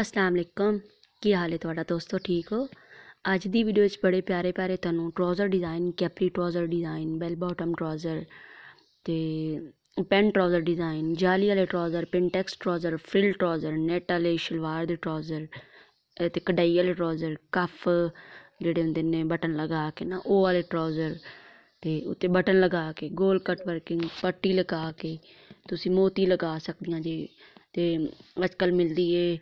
ਅਸਲਾਮ ਅਲੈਕਮ ਕੀ ਹਾਲ ਹੈ ਤੁਹਾਡਾ ਦੋਸਤੋ ਠੀਕ ਹੋ ਅੱਜ ਦੀ ਵੀਡੀਓ ਵਿੱਚ ਬੜੇ ਪਿਆਰੇ ਪਿਆਰੇ ਤੁਹਾਨੂੰ trouser design capri trouser design bell bottom trouser ਤੇ ਪੈਨ ਟਰਾਊਜ਼ਰ ਡਿਜ਼ਾਈਨ ਜਾਲੀ ਵਾਲੇ trouser pintucks trouser frill trouser net ਵਾਲੇ ਸ਼ਲਵਾਰ ਦੇ ਟਰਾਊਜ਼ਰ ਤੇ ਕਢਾਈ ਵਾਲੇ ਟਰਾਊਜ਼ਰ ਕਫ ਜਿਹੜੇ ਹੁੰਦੇ ਨੇ ਬਟਨ ਲਗਾ ਕੇ ਨਾ ਉਹ ਵਾਲੇ ਟਰਾਊਜ਼ਰ ਤੇ ਉੱਤੇ ਬਟਨ ਲਗਾ ਕੇ ਗੋਲ ਕਟ ਵਰਕਿੰਗ ਪੱਟੀ ਲਗਾ ਕੇ ਤੁਸੀਂ ਮੋਤੀ ਲਗਾ ਸਕਦੀਆਂ ਜੀ ਤੇ ਅੱਜ ਮਿਲਦੀ ਏ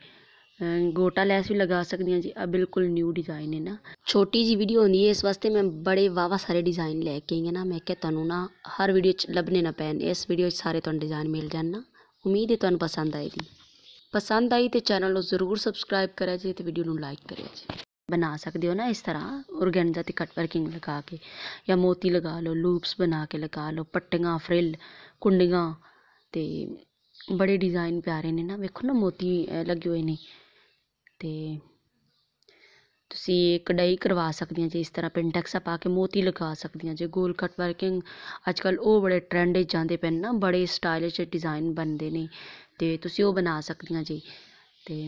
ਗੋਟਾ ਲੈਸ ਵੀ ਲਗਾ ਸਕਦੀਆਂ ਜੀ ਆ ਬਿਲਕੁਲ ਨਿਊ ਡਿਜ਼ਾਈਨ ਹੈ ਨਾ ਛੋਟੀ ਜੀ ਵੀਡੀਓ ਹੁੰਦੀ ਹੈ ਇਸ ਵਾਸਤੇ ਮੈਂ ਬੜੇ ਵਾਵਾ ਸਾਰੇ ਡਿਜ਼ਾਈਨ ਲੈ ਕੇ ਆਈ ਹਾਂ ਨਾ ਮੈਂ ਕਿਹਾ ਤੁਹਾਨੂੰ ਨਾ ਹਰ ਵੀਡੀਓ 'ਚ ਲੱਭਨੇ ਨਾ ਪੈਣ ਇਸ ਵੀਡੀਓ 'ਚ ਸਾਰੇ ਤੁਹਾਨੂੰ ਡਿਜ਼ਾਈਨ ਮਿਲ ਜਾਣ ਨਾ ਉਮੀਦ ਹੈ ਤੁਹਾਨੂੰ ਪਸੰਦ ਆਏਗੀ ਪਸੰਦ ਆਈ ਤੇ ਚੈਨਲ ਨੂੰ ਜ਼ਰੂਰ ਸਬਸਕ੍ਰਾਈਬ ਕਰਿਆ ਜੀ ਤੇ ਵੀਡੀਓ ਨੂੰ ਲਾਈਕ ਕਰਿਆ ਜੀ ਬਣਾ ਸਕਦੇ ਹੋ ਨਾ ਇਸ ਤਰ੍ਹਾਂ ਔਰਗੈਨਜ਼ਾ ਤੇ ਕਟ ਵਰਕਿੰਗ ਲਗਾ ਕੇ ਜਾਂ ਮੋਤੀ ਲਗਾ ਲਓ ਲੂਪਸ ਬਣਾ ਕੇ ਲਗਾ ਲਓ ਪੱਟੀਆਂ ਫ੍ਰਿਲ ਕੁੰਡੀਆਂ ਤੇ ਬੜੇ ਡਿਜ਼ਾਈਨ ਪਿਆਰੇ ਨੇ ਨਾ ਵੇਖੋ ਨਾ ਮੋਤੀ ਲੱਗੇ ਹੋਏ ਨੇ ਤੇ ਤੁਸੀਂ ਕਢਾਈ ਕਰਵਾ ਸਕਦੀਆਂ ਜੇ ਇਸ ਤਰ੍ਹਾਂ ਪਿੰਟੈਕਸਾ ਪਾ ਕੇ ਮੋਤੀ ਲਗਾ ਸਕਦੀਆਂ ਜੇ ਗੋਲ ਕੱਟ ਵਰਕਿੰਗ ਅੱਜ ਕੱਲ ਉਹ ਬੜੇ ਟ੍ਰੈਂਡ ਜਾਂਦੇ ਪੈਣ ਨਾ ਬੜੇ ਸਟਾਈਲਿਸ਼ ਡਿਜ਼ਾਈਨ ਬਣਦੇ ਨੇ ਤੇ ਤੁਸੀਂ ਉਹ ਬਣਾ ਸਕਦੀਆਂ ਜੀ ਤੇ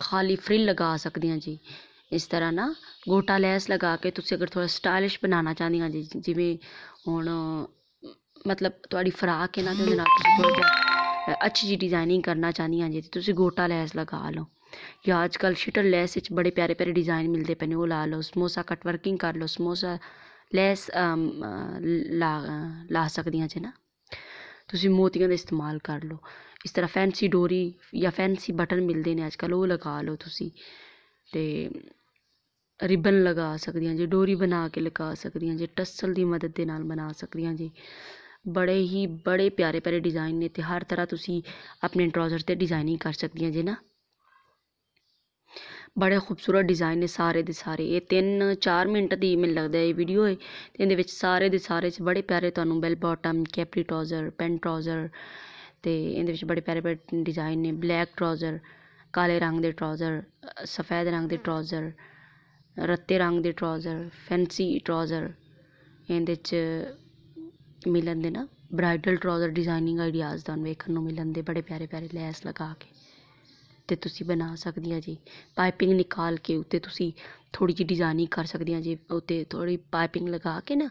ਖਾਲੀ ਫ੍ਰਿਲ ਲਗਾ ਸਕਦੀਆਂ ਜੀ ਇਸ ਤਰ੍ਹਾਂ ਨਾ ਗੋਟਾ ਲੈਸ ਲਗਾ ਕੇ ਤੁਸੀਂ ਅਗਰ ਥੋੜਾ ਸਟਾਈਲਿਸ਼ ਬਣਾਉਣਾ ਚਾਹਦੀਆਂ ਜੀ ਜਿਵੇਂ ਹੁਣ ਮਤਲਬ ਤੁਹਾਡੀ ਫਰਾਕ ਹੈ ਨਾ ਤੇ ਉਹਦੇ ਨਾਲ ਤੁਸੀਂ ਥੋੜਾ ਜਿਹਾ ਅੱਛੀ ਜੀ ਡਿਜ਼ਾਈਨਿੰਗ ਕਰਨਾ ਆ ਜੀ ਤੁਸੀਂ ਗੋਟਾ ਲੈਸ ਲਗਾ ਲਓ ਅੱਜ आजकल ਸ਼ਟਰ ਲੈਸ ਵਿੱਚ ਬੜੇ ਪਿਆਰੇ ਪਿਆਰੇ ਡਿਜ਼ਾਈਨ ਮਿਲਦੇ ਪਏ ਨੇ ਉਹ ਲਾ ਲਓ ਸਮੋਸਾ ਕਟ ਵਰਕਿੰਗ ਕਰ ਲਓ ਸਮੋਸਾ ਲੈਸ ਲਾ ਲਾ ਸਕਦੀਆਂ ਜੇ ਨਾ ਤੁਸੀਂ ਮੋਤੀਆਂ ਦਾ ਇਸਤੇਮਾਲ ਕਰ ਲਓ ਇਸ ਤਰ੍ਹਾਂ ਫੈਂਸੀ ਡੋਰੀ ਜਾਂ ਫੈਂਸੀ ਬਟਨ ਮਿਲਦੇ ਨੇ ਅੱਜਕੱਲ ਉਹ ਲਗਾ ਲਓ ਤੁਸੀਂ ਤੇ ਰਿਬਨ ਲਗਾ ਸਕਦੀਆਂ ਜੀ ਡੋਰੀ ਬਣਾ ਕੇ ਲਗਾ ਸਕਦੀਆਂ ਜੀ ਟਸਲ ਦੀ ਮਦਦ ਦੇ ਨਾਲ ਬਣਾ ਸਕਦੀਆਂ ਜੀ ਬੜੇ ਹੀ ਬੜੇ ਪਿਆਰੇ ਪਿਆਰੇ ਡਿਜ਼ਾਈਨ ਨੇ ਤੇ ਹਰ ਤਰ੍ਹਾਂ ਤੁਸੀਂ ਆਪਣੇ ਟਰਾਊਜ਼ਰ ਤੇ ਡਿਜ਼ਾਈਨਿੰਗ ਕਰ ਸਕਦੀਆਂ ਜੀ ਨਾ ਬੜੇ ਖੂਬਸੂਰਤ ਡਿਜ਼ਾਈਨ ਨੇ ਸਾਰੇ ਦੇ ਸਾਰੇ ਇਹ 3-4 ਮਿੰਟ ਦੀ ਮੈਨੂੰ ਲੱਗਦਾ ਇਹ ਵੀਡੀਓ ਹੈ ਤੇ ਇਹਦੇ ਵਿੱਚ ਸਾਰੇ ਦੇ ਸਾਰੇ ਚ ਬੜੇ ਪਿਆਰੇ ਤੁਹਾਨੂੰ bell bottom capri trouser pant trouser ਤੇ ਇਹਦੇ ਵਿੱਚ ਬੜੇ ਪਿਆਰੇ ਪਿਆਰੇ ਡਿਜ਼ਾਈਨ ਨੇ ਬਲੈਕ ਟਰਾਊਜ਼ਰ ਕਾਲੇ ਰੰਗ ਦੇ ਟਰਾਊਜ਼ਰ ਸਫੈਦ ਰੰਗ ਦੇ ਟਰਾਊਜ਼ਰ ਰੱਤੇ ਰੰਗ ਦੇ ਟਰਾਊਜ਼ਰ ਫੈਂਸੀ ਟਰਾਊਜ਼ਰ ਇਹਦੇ ਚ ਮਿਲਣ ਦੇ ਨਾ ਬ੍ਰਾਈਡਲ ਟਰਾਊਜ਼ਰ ਡਿਜ਼ਾਈਨਿੰਗ ਆਈਡੀਆਜ਼ ਤੁਹਾਨੂੰ ਵੇਖਣ ਨੂੰ ਮਿਲਣ ਦੇ ਬੜੇ ਪਿਆਰੇ ਪਿਆਰੇ ਲੈਸ ਲਗਾ ਕੇ 'ਤੇ ਤੁਸੀਂ ਬਣਾ ਸਕਦੀਆਂ ਜੀ ਪਾਈਪਿੰਗ ਨਿਕਾਲ ਕੇ ਉੱਤੇ ਤੁਸੀਂ ਥੋੜੀ ਜਿਹੀ ਡਿਜ਼ਾਈਨਿੰਗ ਕਰ ਸਕਦੀਆਂ ਜੀ ਉੱਤੇ ਥੋੜੀ ਪਾਈਪਿੰਗ ਲਗਾ ਕੇ ਨਾ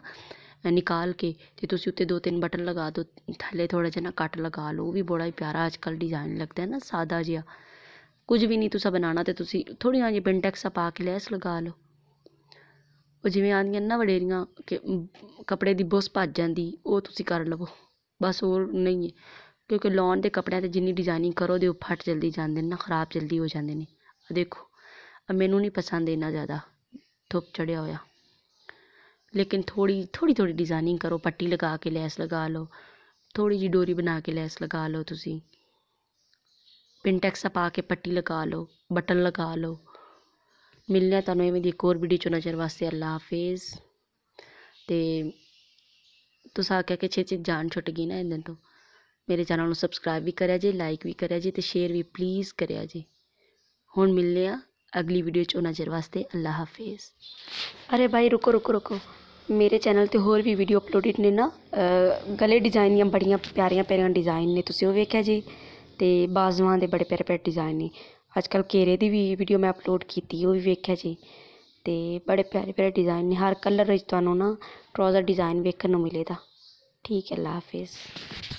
ਨਿਕਾਲ ਕੇ ਤੇ ਤੁਸੀਂ ਉੱਤੇ ਦੋ ਤਿੰਨ ਬਟਨ ਲਗਾ ਦਿਓ ਥੱਲੇ ਥੋੜਾ ਜਿਹਾ ਨਾ ਕੱਟ ਲਗਾ ਲਓ ਉਹ ਵੀ ਬੜਾ ਹੀ ਪਿਆਰਾ ਅੱਜ ਕੱਲ ਡਿਜ਼ਾਈਨ ਲੱਗਦਾ ਨਾ ਸਾਦਾ ਜਿਹਾ ਕੁਝ ਵੀ ਨਹੀਂ ਤੁਸੀਂ ਬਣਾਉਣਾ ਤੇ ਤੁਸੀਂ ਥੋੜੀਆਂ ਜਿਹੀਆਂ ਬਿੰਟੈਕਸ ਪਾ ਕੇ ਲੈਸ ਲਗਾ ਲਓ ਉਹ ਜਿਵੇਂ ਆਂਦੀਆਂ ਨਾ ਵਡੇਰੀਆਂ ਕਿ ਕੱਪੜੇ ਦੀ ਬੁਸ ਭੱਜ ਜਾਂਦੀ ਉਹ ਤੁਸੀਂ ਕਰ ਲਵੋ ਬਸ ਹੋਰ ਨਹੀਂ ਹੈ ਕਿਉਂਕਿ ਲੋਨ ਦੇ ਕੱਪੜਿਆਂ 'ਤੇ ਜਿੰਨੀ ਡਿਜ਼ਾਇਨਿੰਗ ਕਰੋ ਉਹ ਫਟ ਜਲਦੀ ਜਾਂਦੇ ਨੇ ਨਾ ਖਰਾਬ ਜਲਦੀ ਹੋ ਜਾਂਦੇ ਨੇ ਆ ਦੇਖੋ ਮੈਨੂੰ ਨਹੀਂ ਪਸੰਦ ਨਾ ਜ਼ਿਆਦਾ ਧੁੱਪ ਚੜਿਆ ਹੋਇਆ ਲੇਕਿਨ ਥੋੜੀ ਥੋੜੀ ਥੋੜੀ ਡਿਜ਼ਾਇਨਿੰਗ ਕਰੋ ਪੱਟੀ ਲਗਾ ਕੇ ਲੈਸ ਲਗਾ ਲਓ ਥੋੜੀ ਜੀ ਡੋਰੀ ਬਣਾ ਕੇ ਲੈਸ ਲਗਾ ਲਓ ਤੁਸੀਂ ਪਿੰਟੈਕਸ ਪਾ ਕੇ ਪੱਟੀ ਲਗਾ ਲਓ ਬਟਨ ਲਗਾ ਲਓ ਮਿਲਣਾ ਤੁਹਾਨੂੰ ਇਹ ਦੀ ਇੱਕ ਹੋਰ ਵੀਡੀਓ ਚੋਂ ਨਜ਼ਰ ਵਾਸਤੇ ਅੱਲਾ ਹਾਫਿਜ਼ ਤੇ ਤੁਸੀਂ ਆ ਕਿ ਛੇ ਛੇ ਜਾਨ ਛੁੱਟ ਗਈ ਨਾ ਇਹਨਾਂ ਤੋਂ ਮੇਰੇ ਚੈਨਲ ਨੂੰ ਸਬਸਕ੍ਰਾਈਬ ਵੀ ਕਰਿਆ ਜੀ ਲਾਈਕ ਵੀ ਕਰਿਆ ਜੀ ਤੇ ਸ਼ੇਅਰ ਵੀ ਪਲੀਜ਼ ਕਰਿਆ ਜੀ ਹੁਣ ਮਿਲਨੇ ਆ ਅਗਲੀ ਵੀਡੀਓ 'ਚ ਉਹਨਾਂ ਚਿਰ ਵਾਸਤੇ ਅੱਲਾ ਹਾਫਿਜ਼ ਅਰੇ ਭਾਈ ਰੁਕੋ ਰੁਕੋ ਰੁਕੋ ਮੇਰੇ ਚੈਨਲ ਤੇ ਹੋਰ ਵੀ ਵੀਡੀਓ ਅਪਲੋਡਡ ਨੇ ਨਾ ਗਲੇ ਡਿਜ਼ਾਈਨ ਦੀਆਂ ਬੜੀਆਂ ਪਿਆਰੀਆਂ ਪਿਆਰੀਆਂ ਡਿਜ਼ਾਈਨ ਨੇ ਤੁਸੀਂ ਉਹ ਵੇਖਿਆ ਜੀ ਤੇ ਬਾਜ਼ਵਾਂ ਦੇ ਬੜੇ ਪਿਆਰੇ ਪਿਆਰੇ ਡਿਜ਼ਾਈਨ ਨੇ ਅੱਜ ਕੱਲ ਕੇਰੇ ਦੀ ਵੀ ਵੀਡੀਓ ਮੈਂ ਅਪਲੋਡ ਕੀਤੀ ਉਹ ਵੀ ਵੇਖਿਆ ਜੀ ਤੇ ਬੜੇ ਪਿਆਰੇ ਪਿਆਰੇ ਡਿਜ਼ਾਈਨ ਨੇ ਹਰ ਕਲਰ ਵਿੱਚ ਤੁਹਾਨੂੰ ਨਾ ਟਰਾਊਜ਼ਰ ਡਿਜ਼ਾਈਨ ਵੇਖਣ ਨੂੰ ਮਿਲੇਗਾ ਠੀਕ ਹੈ ਅੱਲਾ ਹਾਫਿਜ਼